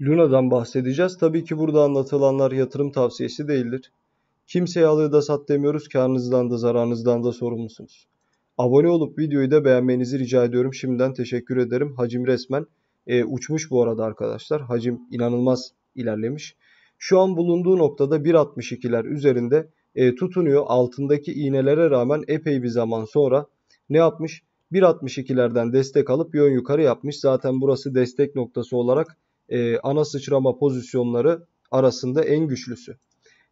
Luna'dan bahsedeceğiz. Tabii ki burada anlatılanlar yatırım tavsiyesi değildir. Kimseye al da sat demiyoruz. Karnınızdan da zararınızdan da sorumlusunuz. Abone olup videoyu da beğenmenizi rica ediyorum. Şimdiden teşekkür ederim. Hacim resmen e, uçmuş bu arada arkadaşlar. Hacim inanılmaz ilerlemiş. Şu an bulunduğu noktada 1.62'ler üzerinde e, tutunuyor. Altındaki iğnelere rağmen epey bir zaman sonra ne yapmış? 1.62'lerden destek alıp yön yukarı yapmış. Zaten burası destek noktası olarak e, ana sıçrama pozisyonları arasında en güçlüsü.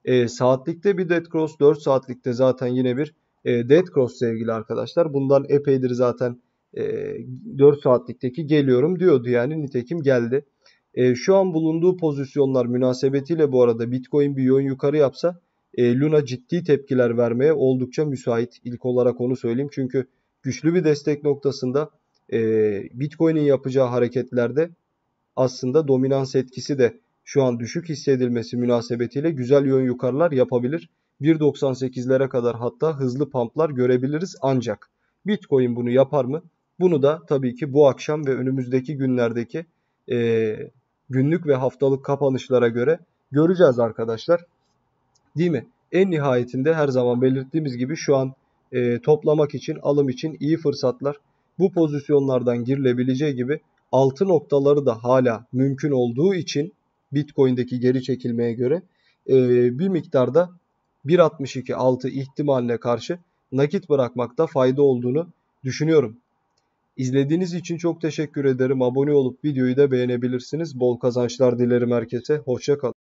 E, saatlikte bir dead cross, 4 saatlikte zaten yine bir e, dead cross sevgili arkadaşlar. Bundan epeydir zaten e, 4 saatlikteki geliyorum diyordu yani nitekim geldi. E, şu an bulunduğu pozisyonlar münasebetiyle bu arada Bitcoin bir yön yukarı yapsa e, Luna ciddi tepkiler vermeye oldukça müsait. İlk olarak onu söyleyeyim çünkü güçlü bir destek noktasında e, Bitcoin'in yapacağı hareketlerde aslında dominans etkisi de şu an düşük hissedilmesi münasebetiyle güzel yön yukarılar yapabilir. 1.98'lere kadar hatta hızlı pamplar görebiliriz ancak Bitcoin bunu yapar mı? Bunu da tabii ki bu akşam ve önümüzdeki günlerdeki e, günlük ve haftalık kapanışlara göre göreceğiz arkadaşlar. Değil mi? En nihayetinde her zaman belirttiğimiz gibi şu an e, toplamak için, alım için iyi fırsatlar bu pozisyonlardan girilebileceği gibi altı noktaları da hala mümkün olduğu için Bitcoin'deki geri çekilmeye göre e, bir miktarda 1.62 altı ihtimaline karşı nakit bırakmakta fayda olduğunu düşünüyorum. İzlediğiniz için çok teşekkür ederim. Abone olup videoyu da beğenebilirsiniz. Bol kazançlar dilerim herkese. Hoşçakalın.